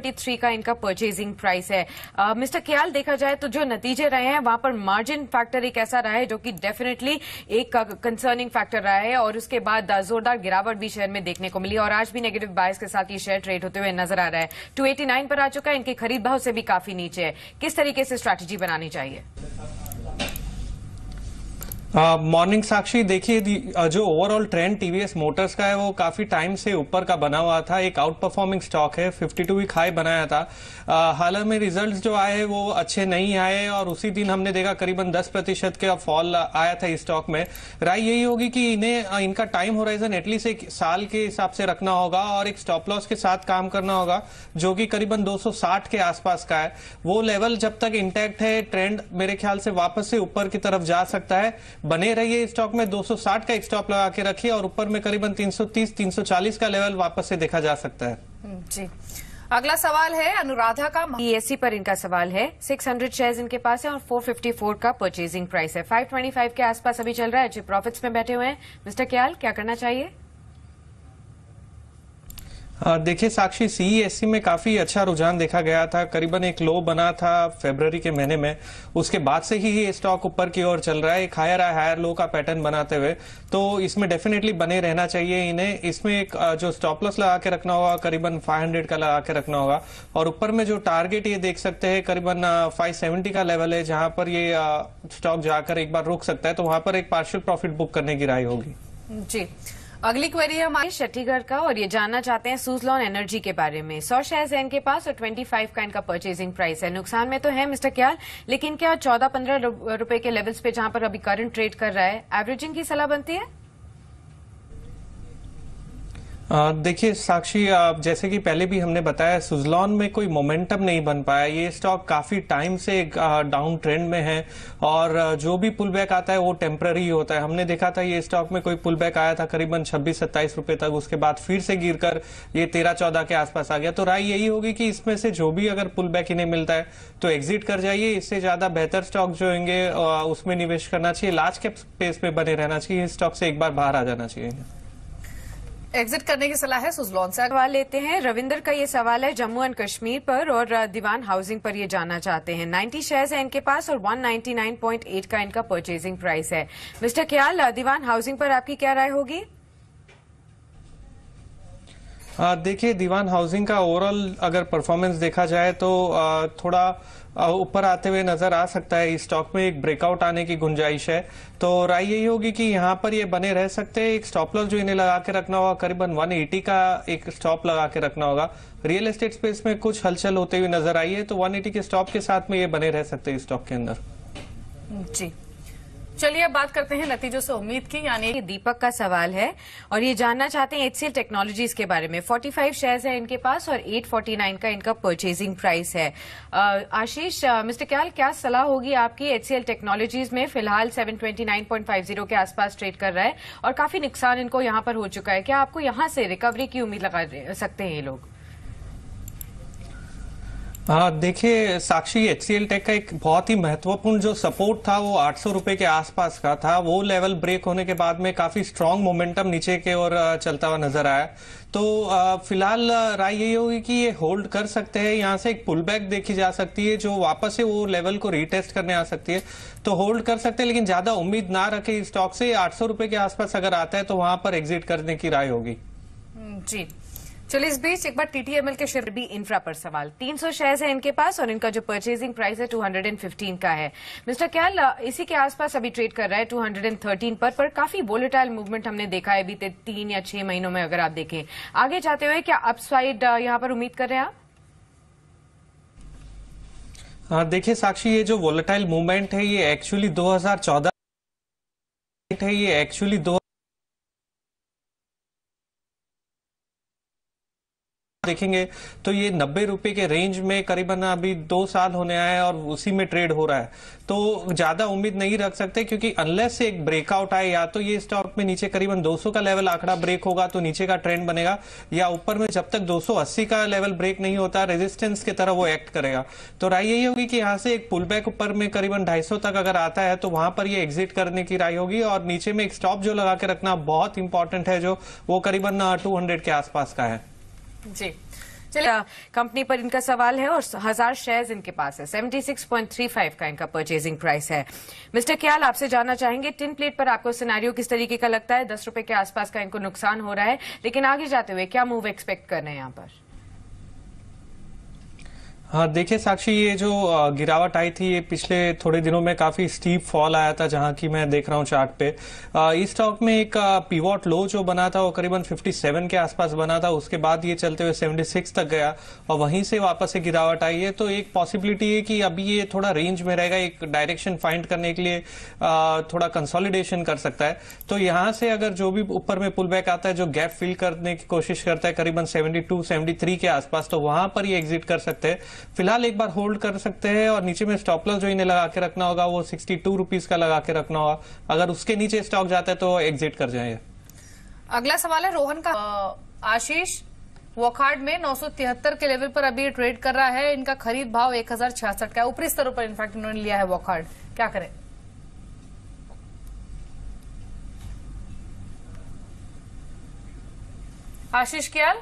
633 का इनका purchasing price है मिस्टर मिस्टर ख्याल देखा जाए तो जो नतीजे रहे हैं वहां पर मार्जिन फैक्टर एक ऐसा रहा है जो कि डेफिनेटली एक कंसर्निंग फैक्टर रहा है और उसके बाद जोरदार गिरावट भी शेयर में देखने को मिली और आज भी नेगेटिव बायस के साथ ये शेयर ट्रेड होते हुए नजर आ रहा है टू पर आ चुका है इनके खरीद भाव से भी काफी नीचे है किस तरीके से स्ट्रैटेजी बनानी चाहिए मॉर्निंग साक्षी देखिए जो ओवरऑल ट्रेंड टीवीएस मोटर्स का है वो काफी टाइम से ऊपर का बना हुआ था एक आउट परफॉर्मिंग स्टॉक है 52 वीक हाई बनाया था हाल में रिजल्ट्स जो आए वो अच्छे नहीं आए और उसी दिन हमने देखा करीबन 10 प्रतिशत का फॉल आया था इस स्टॉक में राय यही होगी कि इन्हें इनका टाइम होराइजन एटलीस्ट एक साल के हिसाब से रखना होगा और एक स्टॉप लॉस के साथ काम करना होगा जो कि करीबन दो के आसपास का है वो लेवल जब तक इंटैक्ट है ट्रेंड मेरे ख्याल से वापस से ऊपर की तरफ जा सकता है बने रहिए स्टॉक में 260 का एक स्टॉप लगा के रखिए और ऊपर में करीबन 330 340 का लेवल वापस से देखा जा सकता है हम्म, जी अगला सवाल है अनुराधा का ईएससी e पर इनका सवाल है 600 शेयर्स इनके पास है और 454 का परचेजिंग प्राइस है 525 के आसपास अभी चल रहा है अच्छे प्रॉफिट्स में बैठे हुए हैं मिस्टर क्याल क्या करना चाहिए देखिए साक्षी सीईएससी e e में काफी अच्छा रुझान देखा गया था करीबन एक लो बना था फेब्रवरी के महीने में उसके बाद से ही ये स्टॉक ऊपर की ओर चल रहा है एक हायर आई हायर लो का पैटर्न बनाते हुए तो इसमें डेफिनेटली बने रहना चाहिए इन्हें इसमें एक जो स्टॉप लॉस लगा के रखना होगा करीबन 500 का लगा के रखना होगा और ऊपर में जो टारगेट ये देख सकते हैं करीबन फाइव का लेवल है जहां पर ये स्टॉक जाकर एक बार रुक सकता है तो वहां पर एक पार्शल प्रॉफिट बुक करने की राय होगी जी अगली क्वेरी है हमारे छत्तीगढ़ का और ये जानना चाहते हैं सूजलॉन एनर्जी के बारे में सौ शेयर है इनके पास और 25 का इनका परचेजिंग प्राइस है नुकसान में तो है मिस्टर क्याल लेकिन क्या 14-15 रुपए के लेवल्स पे जहां पर अभी करंट ट्रेड कर रहा है एवरेजिंग की सलाह बनती है देखिए साक्षी जैसे कि पहले भी हमने बताया सुजलॉन में कोई मोमेंटम नहीं बन पाया ये स्टॉक काफी टाइम से डाउन ट्रेंड में है और जो भी पुल बैक आता है वो टेम्पररी होता है हमने देखा था ये स्टॉक में कोई पुल बैक आया था करीबन छब्बीस सत्ताईस रुपए तक उसके बाद फिर से गिर कर ये तेरह चौदह के आसपास आ गया तो राय यही होगी कि इसमें से जो भी अगर पुल बैक इन्हें मिलता है तो एग्जिट कर जाइए इससे ज्यादा बेहतर स्टॉक जो होंगे उसमें निवेश करना चाहिए लार्ज कैप स्पेस में बने रहना चाहिए इस स्टॉक से एक बार बाहर आ जाना चाहिए एग्जिट करने की सलाह है सुजलॉन से सवाल लेते हैं रविंदर का ये सवाल है जम्मू एंड कश्मीर पर और दीवान हाउसिंग पर ये जाना चाहते हैं 90 शेयर्स है इनके पास और 199.8 का इनका परचेजिंग प्राइस है मिस्टर ख्याल दीवान हाउसिंग पर आपकी क्या राय होगी देखिए दीवान हाउसिंग का ओवरऑल अगर परफॉर्मेंस देखा जाए तो आ, थोड़ा ऊपर आते हुए नजर आ सकता है स्टॉक में एक ब्रेकआउट आने की गुंजाइश है तो राय यही होगी कि यहाँ पर ये बने रह सकते हैं एक स्टॉप लॉस जो इन्हें लगा के रखना होगा करीबन 180 का एक स्टॉप लगा के रखना होगा रियल एस्टेट स्पेस में कुछ हलचल होते हुए नजर आई है तो 180 के स्टॉप के साथ में ये बने रह सकते हैं स्टॉक के अंदर जी चलिए अब बात करते हैं नतीजों से उम्मीद की यानी दीपक का सवाल है और ये जानना चाहते हैं एचसीएल टेक्नोलॉजीज के बारे में 45 शेयर्स हैं इनके पास और 849 का इनका परचेजिंग प्राइस है आशीष मिस्टर क्याल क्या सलाह होगी आपकी एचसीएल टेक्नोलॉजीज में फिलहाल 729.50 के आसपास ट्रेड कर रहा है और काफी नुकसान इनको यहाँ पर हो चुका है क्या आपको यहाँ से रिकवरी की उम्मीद लगा सकते हैं ये लोग हाँ, देखिए साक्षी एच सी टेक का एक बहुत ही महत्वपूर्ण जो सपोर्ट था वो आठ सौ रुपए के आसपास का था वो लेवल ब्रेक होने के बाद में काफी स्ट्रांग मोमेंटम नीचे के ओर चलता हुआ नजर आया तो फिलहाल राय यही होगी कि ये होल्ड कर सकते हैं यहाँ से एक पुल बैक देखी जा सकती है जो वापस से वो लेवल को रीटेस्ट करने आ सकती है तो होल्ड कर सकते हैं लेकिन ज्यादा उम्मीद ना रखे स्टॉक से आठ सौ रुपए के आसपास अगर आता है तो वहां पर एग्जिट करने की राय होगी हम्म, जी चलिए इस बीच एक बार टीटीएमएल के शेयर भी इंफ्रा पर सवाल 300 शेयर्स हैं इनके पास और इनका जो परचेजिंग प्राइस है 215 का है मिस्टर क्याल इसी के आसपास अभी ट्रेड कर रहा है 213 पर पर काफी वोलेटाइल मूवमेंट हमने देखा है बीते तीन या छह महीनों में अगर आप देखें आगे जाते हुए क्या अपसाइड यहाँ पर उम्मीद कर रहे हैं आप हाँ, देखिये साक्षी ये जो वोलेटाइल मूवमेंट है ये एक्चुअली दो है ये एक्चुअली देखेंगे तो ये नब्बे रुपए के रेंज में करीबन अभी दो साल होने आए और उसी में ट्रेड हो रहा है तो ज्यादा उम्मीद नहीं रख सकते क्योंकि अनलेस एक ब्रेकआउट आए या तो ये स्टॉक में नीचे करीबन 200 का लेवल आंकड़ा ब्रेक होगा तो नीचे का ट्रेंड बनेगा या ऊपर में जब तक 280 का लेवल ब्रेक नहीं होता रेजिस्टेंस की तरह वो एक्ट करेगा तो राय यही होगी कि यहाँ से एक पुल बैक ऊपर में करीबन ढाई तक अगर आता है तो वहां पर ये एग्जिट करने की राय होगी और नीचे में एक स्टॉप जो लगा के रखना बहुत इंपॉर्टेंट है जो वो करीबन टू के आसपास का है जी चलिए कंपनी पर इनका सवाल है और हजार शेयर्स इनके पास है 76.35 का इनका परचेजिंग प्राइस है मिस्टर क्याल आपसे जानना चाहेंगे टिन प्लेट पर आपको सिनारियो किस तरीके का लगता है दस रुपए के आसपास का इनको नुकसान हो रहा है लेकिन आगे जाते हुए क्या मूव एक्सपेक्ट कर रहे हैं यहाँ पर हाँ देखिए साक्षी ये जो गिरावट आई थी ये पिछले थोड़े दिनों में काफ़ी स्टीप फॉल आया था जहाँ की मैं देख रहा हूँ चार्ट पे इस स्टॉक में एक पीवॉट लो जो बना था वो करीबन 57 के आसपास बना था उसके बाद ये चलते हुए 76 तक गया और वहीं से वापस से गिरावट आई है तो एक पॉसिबिलिटी है कि अभी ये थोड़ा रेंज में रहेगा एक डायरेक्शन फाइंड करने के लिए थोड़ा कंसोलिडेशन कर सकता है तो यहाँ से अगर जो भी ऊपर में पुल बैक आता है जो गैप फिल करने की कोशिश करता है करीबन सेवेंटी टू के आसपास तो वहां पर ये एग्जिट कर सकते हैं फिलहाल एक बार होल्ड कर सकते हैं और नीचे में स्टॉप लॉस जो इन्हें लगा के रखना होगा वो सिक्सटी टू रुपीज का लगा के रखना होगा अगर उसके नीचे स्टॉक जाता है तो एग्जिट कर जाए अगला सवाल है रोहन का आशीष वॉकार्ड में नौ के लेवल पर अभी ट्रेड कर रहा है इनका खरीद भाव एक का ऊपरी स्तरों पर इनफैक्ट इन्होंने लिया है वॉकार्ड क्या करें आशीष क्याल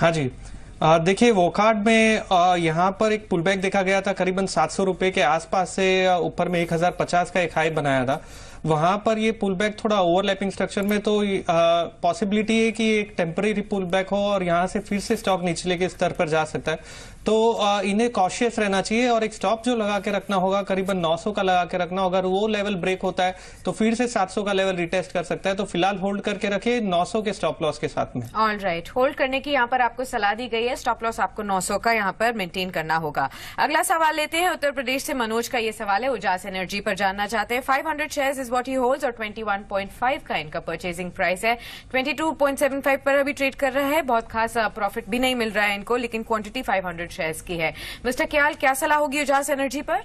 हाँ जी देखिए वोकार्ड में यहाँ पर एक पुलबैक देखा गया था करीबन सात सौ रुपए के आसपास से ऊपर में एक हजार पचास का एक हाई बनाया था वहां पर ये पुल बैक थोड़ा ओवरलैपिंग स्ट्रक्चर में तो पॉसिबिलिटी है कि एक टेम्परेरी पुल बैक हो और यहाँ से फिर से स्टॉक निचले के स्तर पर जा सकता है तो इन्हें कॉशियस रहना चाहिए और एक स्टॉप जो लगा के रखना होगा करीबन 900 का लगा के रखना होगा अगर वो लेवल ब्रेक होता है तो फिर से 700 का लेवल रिटेस्ट कर सकता है तो फिलहाल होल्ड करके रखिए 900 के स्टॉप लॉस के साथ में ऑल राइट होल्ड करने की यहाँ पर आपको सलाह दी गई है स्टॉप लॉस आपको 900 का यहाँ पर मेंटेन करना होगा अगला सवाल लेते हैं उत्तर प्रदेश से मनोज का ये सवाल है उजास एनर्जी पर जानना चाहते हैं five hundred share is what he hold और 21.5 का इनका परचेजिंग प्राइस है 22.75 पर अभी ट्रेड कर रहा है बहुत खास प्रॉफिट भी नहीं मिल रहा है इनको लेकिन क्वांटिटी 500 शेयर्स की है मिस्टर क्याल क्या सलाह होगी उजास एनर्जी पर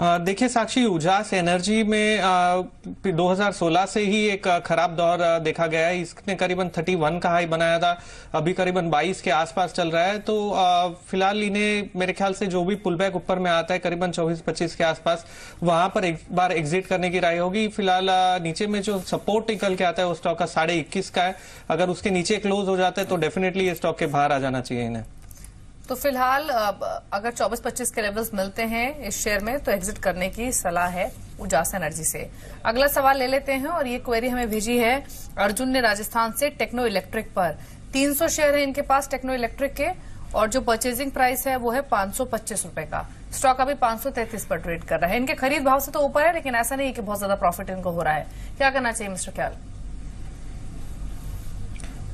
देखिए साक्षी उजास एनर्जी में आ, 2016 से ही एक खराब दौर देखा गया है इसने करीबन 31 का हाई बनाया था अभी करीबन 22 के आसपास चल रहा है तो फिलहाल इन्हें मेरे ख्याल से जो भी पुलबैक ऊपर में आता है करीबन 24-25 के आसपास वहां पर एक बार एग्जिट करने की राय होगी फिलहाल नीचे में जो सपोर्ट निकल के आता है वो स्टॉक का साढ़े का है अगर उसके नीचे क्लोज हो जाता है तो डेफिनेटली ये स्टॉक के बाहर आ जाना चाहिए इन्हें तो फिलहाल अगर 24-25 के लेवल्स मिलते हैं इस शेयर में तो एग्जिट करने की सलाह है उजास एनर्जी से अगला सवाल ले लेते हैं और ये क्वेरी हमें भेजी है अर्जुन ने राजस्थान से टेक्नो इलेक्ट्रिक पर 300 शेयर है इनके पास टेक्नो इलेक्ट्रिक के और जो परचेजिंग प्राइस है वो है पांच रुपए का स्टॉक अभी पांच पर ट्रेड कर रहा है इनके खरीद भाव से तो ऊपर है लेकिन ऐसा नहीं है कि बहुत ज्यादा प्रॉफिट इनको हो रहा है क्या करना चाहिए मिस्टर ख्याल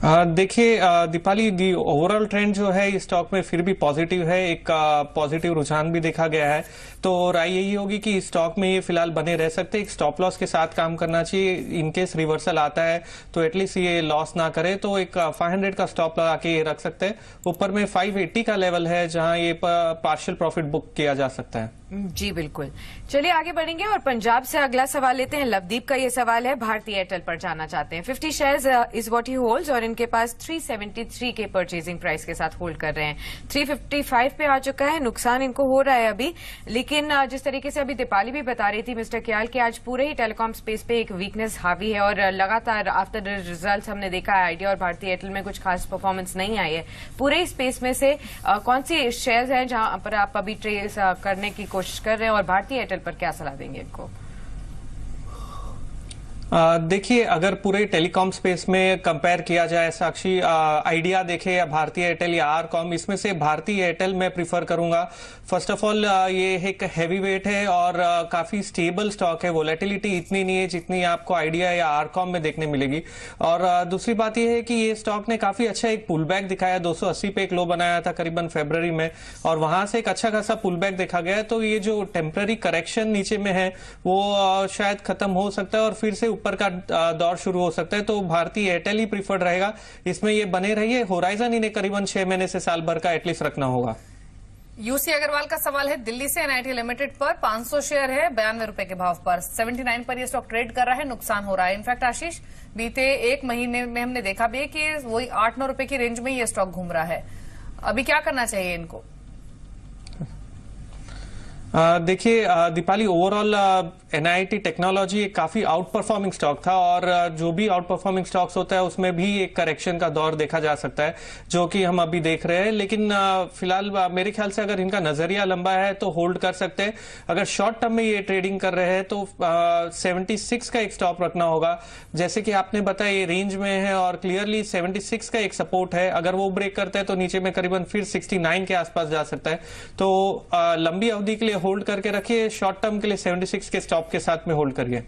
देखिए दीपाली दी ओवरऑल ट्रेंड जो है स्टॉक में फिर भी पॉजिटिव है एक पॉजिटिव रुझान भी देखा गया है तो राय यही होगी कि स्टॉक में ये फिलहाल बने रह सकते एक स्टॉप लॉस के साथ काम करना चाहिए इनकेस रिवर्सल आता है तो एटलीस्ट ये लॉस ना करे तो एक 500 का स्टॉप लगा के ये रख सकते हैं ऊपर में फाइव का लेवल है जहाँ ये पार्शल प्रॉफिट बुक किया जा सकता है जी बिल्कुल चलिए आगे बढ़ेंगे और पंजाब से अगला सवाल लेते हैं लवदीप का ये सवाल है भारतीय एयरटेल पर जाना चाहते हैं fifty shares is what he holds और इनके पास 373 के परचेजिंग प्राइस के साथ होल्ड कर रहे हैं 355 पे आ चुका है नुकसान इनको हो रहा है अभी लेकिन uh, जिस तरीके से अभी दीपाली भी बता रही थी मिस्टर क्याल की आज पूरे ही टेलीकॉम स्पेस पे एक वीकनेस हावी है और uh, लगातार आफ्टर द रिजल्ट हमने देखा है आइडिया और भारतीय एयरटेल में कुछ खास परफॉर्मेंस नहीं आई है पूरे स्पेस में से uh, कौन सी शेयर है जहां पर आप अभी ट्रेस करने की कोशिश कोशिश कर रहे हैं और भारतीय एयरटेल पर क्या सलाह देंगे इनको देखिए अगर पूरे टेलीकॉम स्पेस में कंपेयर किया जाए साक्षी आइडिया देखे या भारतीय एयरटेल या आर कॉम इसमें से भारतीय एयरटेल मैं प्रीफर करूंगा फर्स्ट ऑफ ऑल ये एक हैवी वेट है और काफी स्टेबल स्टॉक है वोलेटिलिटी इतनी नहीं है जितनी आपको आइडिया या आरकॉम में देखने मिलेगी और दूसरी बात यह है कि ये स्टॉक ने काफी अच्छा एक पुल बैक दिखाया 280 पे एक लो बनाया था करीबन फेब्रवरी में और वहां से एक अच्छा खासा पुल बैक देखा गया तो ये जो टेम्पररी करेक्शन नीचे में है वो शायद खत्म हो सकता है और फिर से ऊपर का दौर शुरू हो सकता है तो भारतीय एयरटेल ही प्रीफर्ड रहेगा इसमें ये बने रहिए होराइजन इन्हें करीबन छह महीने से साल भर का एटलीस्ट रखना होगा यूसी अग्रवाल का सवाल है दिल्ली से एनआईटी लिमिटेड पर 500 शेयर है बयानवे रूपये के भाव पर 79 पर ये स्टॉक ट्रेड कर रहा है नुकसान हो रहा है इनफैक्ट आशीष बीते एक महीने में हमने देखा भी है कि वही आठ नौ रूपये की रेंज में ये स्टॉक घूम रहा है अभी क्या करना चाहिए इनको देखिए दीपाली ओवरऑल एनआईटी टेक्नोलॉजी एक काफी आउट परफॉर्मिंग स्टॉक था और जो भी आउट परफॉर्मिंग स्टॉक्स होता है उसमें भी एक करेक्शन का दौर देखा जा सकता है जो कि हम अभी देख रहे हैं लेकिन फिलहाल मेरे ख्याल से अगर इनका नजरिया लंबा है तो होल्ड कर सकते हैं अगर शॉर्ट टर्म में ये ट्रेडिंग कर रहे हैं तो सेवेंटी का एक स्टॉप रखना होगा जैसे कि आपने बताया ये रेंज में है और क्लियरली सेवेंटी का एक सपोर्ट है अगर वो ब्रेक करता है तो नीचे में करीबन फिर सिक्सटी के आसपास जा सकता है तो लंबी अवधि के लिए होल्ड करके रखिए शॉर्ट टर्म के लिए 76 के स्टॉप के साथ में होल्ड करिए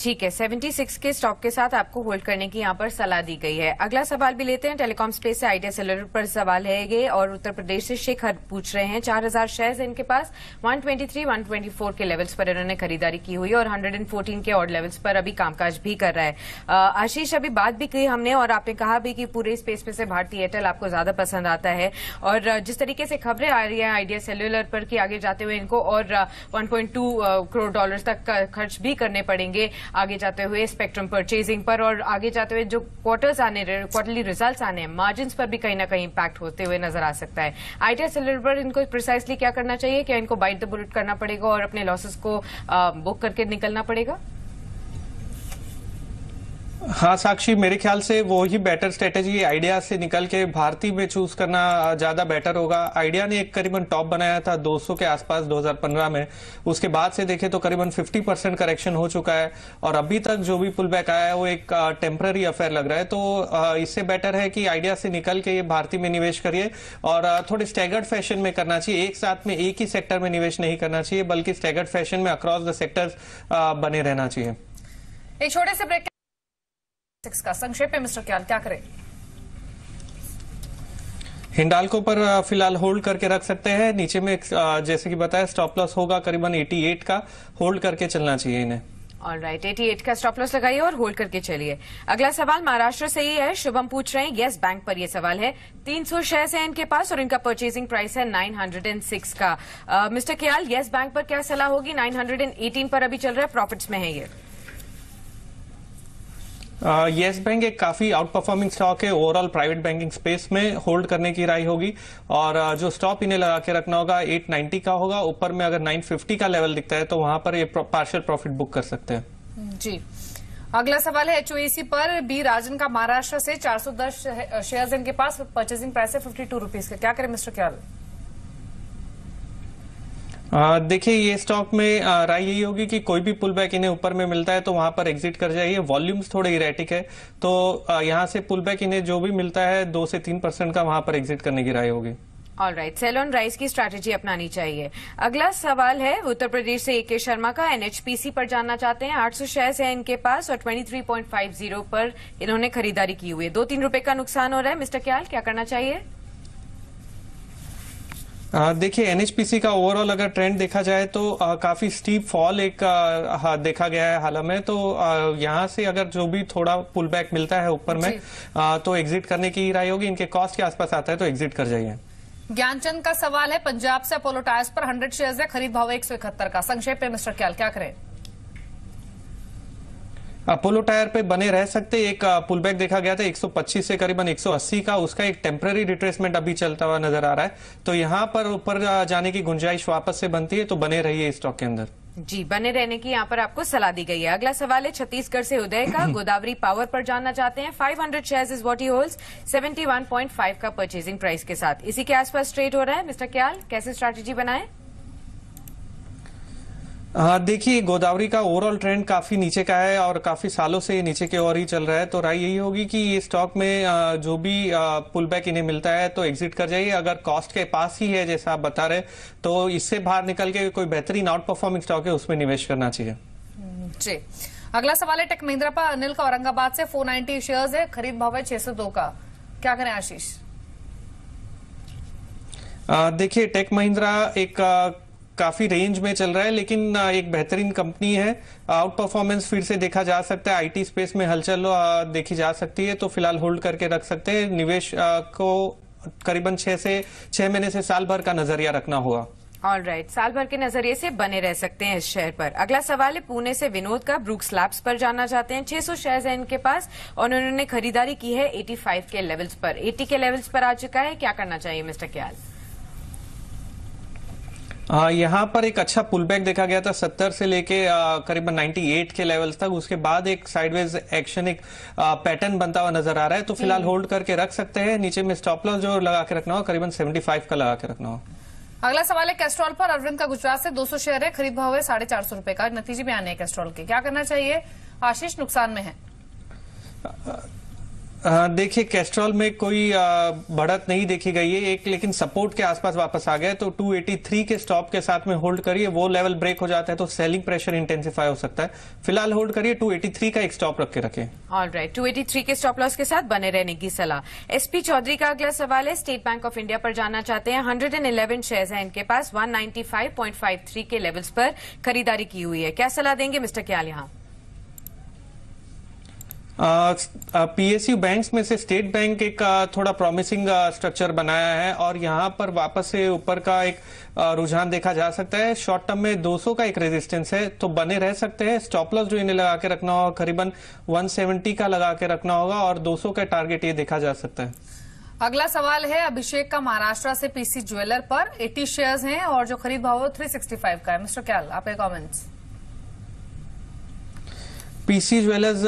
ठीक है 76 के स्टॉक के साथ आपको होल्ड करने की यहाँ पर सलाह दी गई है अगला सवाल भी लेते हैं टेलीकॉम स्पेस से आइडिया सेलर पर सवाल है ये और उत्तर प्रदेश से शेखर पूछ रहे हैं 4000 हजार शेयर इनके पास 123, 124 के लेवल्स पर इन्होंने खरीदारी की हुई और 114 के और लेवल्स पर अभी कामकाज भी कर रहा है आशीष अभी बात भी की हमने और आपने कहा भी कि पूरे स्पेस में से भारतीय एयरटेल आपको ज्यादा पसंद आता है और जिस तरीके से खबरें आ रही है आइडिया सेलुलर पर कि आगे जाते हुए इनको और वन करोड़ डॉलर तक खर्च भी करने पड़ेंगे आगे जाते हुए स्पेक्ट्रम परचेजिंग पर और आगे जाते हुए जो क्वार्टर्स आने क्वार्टरली रिजल्ट आने हैं मार्जिन पर भी कहीं ना कहीं इम्पैक्ट होते हुए नजर आ सकता है आईटीएस सेलर पर इनको प्रिसाइसली क्या करना चाहिए क्या इनको बाइट द बुलेट करना पड़ेगा और अपने लॉसेस को बुक करके निकलना पड़ेगा हाँ साक्षी मेरे ख्याल से वो ही बेटर स्ट्रेटेजी आइडिया से निकल के भारती में चूज करना ज्यादा बेटर होगा आइडिया ने एक करीबन टॉप बनाया था 200 के आसपास 2015 में उसके बाद से देखें तो करीबन 50 परसेंट करेक्शन हो चुका है और अभी तक जो भी पुल बैक आया है वो एक टेम्पररी अफेयर लग रहा है तो इससे बेटर है कि आइडिया से निकल के ये भारतीय में निवेश करिए और थोड़े स्टैगर्ड फैशन में करना चाहिए एक साथ में एक ही सेक्टर में निवेश नहीं करना चाहिए बल्कि स्टैगर्ड फैशन में अक्रॉस द सेक्टर बने रहना चाहिए एक छोटे से ब्रेक सिक्स का संक्षेप में मिस्टर क्याल क्या करें हिंडालको पर फिलहाल होल्ड करके रख सकते हैं नीचे में जैसे कि बताया स्टॉप लॉस होगा करीबन 88 का होल्ड करके चलना चाहिए इन्हें ऑल राइट एटी एट का स्टॉप लॉस लगाइए और होल्ड करके चलिए अगला सवाल महाराष्ट्र से ही है शुभम पूछ रहे हैं येस बैंक पर यह सवाल है 300 सौ शेयर है इनके पास और इनका परचेजिंग प्राइस है 906 का मिस्टर uh, केयाल येस बैंक पर क्या सलाह होगी नाइन पर अभी चल रहा है प्रॉफिट्स में है ये येस बैंक एक काफी आउट परफॉर्मिंग स्टॉक है ओवरऑल प्राइवेट बैंकिंग स्पेस में होल्ड करने की राय होगी और जो स्टॉप इन्हें लगा के रखना होगा 890 का होगा ऊपर में अगर 950 का लेवल दिखता है तो वहां पर ये पार्शियल प्रॉफिट बुक कर सकते हैं जी अगला सवाल है एचओएसी पर बी राजन का महाराष्ट्र से 410 शेयर इनके पास परचेसिंग प्राइस है फिफ्टी टू रुपीज का क्या करें मिस्टर क्याल देखिए ये स्टॉक में राय यही होगी कि कोई भी पुल बैक इन्हें ऊपर में मिलता है तो वहां पर एग्जिट कर जाइए वॉल्यूम्स थोड़े इरेटिक है तो यहाँ से पुल बैक इन्हें जो भी मिलता है दो से तीन परसेंट का वहां पर एग्जिट करने की राय होगी all right sell on rise की स्ट्रैटेजी अपनानी चाहिए अगला सवाल है उत्तर प्रदेश से एके शर्मा का एनएचपीसी पर जानना चाहते हैं 800 शेयर्स है इनके पास और 23.50 पर इन्होंने खरीदारी की हुई है दो तीन रुपए का नुकसान हो रहा है मिस्टर क्याल क्या करना चाहिए देखिए एनएचपीसी का ओवरऑल अगर ट्रेंड देखा जाए तो आ, काफी स्टीप फॉल एक आ, हा, देखा गया है हाल में तो यहाँ से अगर जो भी थोड़ा पुल बैक मिलता है ऊपर में आ, तो एग्जिट करने की राय होगी इनके कॉस्ट के आसपास आता है तो एग्जिट कर जाइए ज्ञानचंद का सवाल है पंजाब से अपोलो टायर्स पर हंड्रेड शेयर है खरीद भाव एक का संक्षेप में मिस्टर क्याल क्या करें अपोलो टायर पे बने रह सकते एक पुलबैक देखा गया था 125 से करीबन 180 का उसका एक टेम्पररी रिट्रेसमेंट अभी चलता हुआ नजर आ रहा है तो यहाँ पर ऊपर जाने की गुंजाइश वापस से बनती है तो बने रहिए स्टॉक के अंदर जी बने रहने की यहाँ पर आपको सलाह दी गई है अगला सवाल है छत्तीसगढ़ से उदय का गोदावरी पावर पर जानना चाहते हैं 500 hundred share is what he holds 71.5 का परचेजिंग प्राइस के साथ इसी के आसपास ट्रेड हो रहा है मिस्टर क्याल कैसे स्ट्रेटेजी बनाएं देखिए गोदावरी का ओवरऑल ट्रेंड काफी नीचे का है और काफी सालों से नीचे की ओर ही चल रहा है तो राय यही होगी कि ये स्टॉक में जो भी पुल बैक इन्हें मिलता है तो एग्जिट कर जाइए अगर कॉस्ट के पास ही है जैसा आप बता रहे तो इससे बाहर निकल के कोई बेहतरीन आउट परफॉर्मिंग स्टॉक है उसमें निवेश करना चाहिए जी अगला सवाल है टेक महिंद्रा पर अनिल का औरंगाबाद से नाइनटी शेयर्स है खरीद भाव है दो का क्या करें आशीष देखिए टेक महिंद्रा एक काफी रेंज में चल रहा है लेकिन एक बेहतरीन कंपनी है आउट परफॉर्मेंस फिर से देखा जा सकता है आईटी स्पेस में हलचल देखी जा सकती है तो फिलहाल होल्ड करके रख सकते हैं निवेश को करीबन छह से छह महीने से साल भर का नजरिया रखना होगा ऑल राइट right. साल भर के नजरिए से बने रह सकते हैं इस शेयर पर अगला सवाल है पुणे से विनोद का ब्रूक लैब्स पर जाना चाहते हैं 600 शेयर है इनके पास और उन्होंने खरीदारी की है 85 के लेवल्स पर 80 के लेवल्स पर आ चुका है क्या करना चाहिए मिस्टर क्याल हाँ, यहाँ पर एक अच्छा पुल बैक देखा गया था 70 से लेके करीबन 98 के लेवल्स तक उसके बाद एक साइडवेज एक्शन एक पैटर्न बनता हुआ नजर आ रहा है तो फिलहाल होल्ड हम्म। करके रख सकते हैं नीचे में स्टॉप लॉस जो लगा के रखना हो करीबन 75 का लगा के रखना हो अगला सवाल है कैस्ट्रॉल पर अरविंद का गुजरात से 200 शेयर है खरीद भाव है साढ़े चार सौ रूपये का नतीजे में आने कैस्ट्रॉल के क्या करना चाहिए आशीष नुकसान में है देखिए कैस्ट्रॉल में कोई बढ़त नहीं देखी गई है एक लेकिन सपोर्ट के आसपास वापस आ गया तो 283 के स्टॉप के साथ में होल्ड करिए वो लेवल ब्रेक हो जाता है तो सेलिंग प्रेशर इंटेंसिफाई हो सकता है फिलहाल होल्ड करिए 283 का एक स्टॉप रख के रखें ऑल राइट टू के स्टॉप लॉस के साथ बने रहने की सलाह एसपी चौधरी का अगला सवाल है स्टेट बैंक ऑफ इंडिया पर जाना चाहते हैं हंड्रेड एंड इलेवन शेयर है इनके पास वन के लेवल्स पर खरीदारी की हुई है क्या सलाह देंगे मिस्टर क्याल यहाँ पीएसयू बैंक्स में से स्टेट बैंक एक थोड़ा प्रॉमिसिंग स्ट्रक्चर बनाया है और यहाँ पर वापस से ऊपर का एक रुझान देखा जा सकता है शॉर्ट टर्म में 200 का एक रेजिस्टेंस है तो बने रह सकते हैं स्टॉप लॉस जो इन्हें लगा के रखना होगा करीबन 170 का लगा के रखना होगा और 200 का टारगेट ये देखा जा सकता है अगला सवाल है अभिषेक का महाराष्ट्र से पीसी ज्वेलर पर एटी शेयर्स हैं और जो खरीद भाव थ्री सिक्सटी का है मिस्टर क्याल आपके कॉमेंट्स पीसी ज्वेलर्स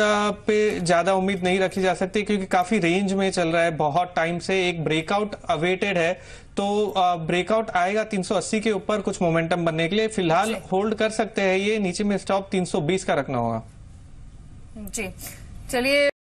पे ज्यादा उम्मीद नहीं रखी जा सकती क्योंकि काफी रेंज में चल रहा है बहुत टाइम से एक ब्रेकआउट अवेटेड है तो ब्रेकआउट आएगा 380 के ऊपर कुछ मोमेंटम बनने के लिए फिलहाल होल्ड कर सकते हैं ये नीचे में स्टॉप 320 का रखना होगा जी चलिए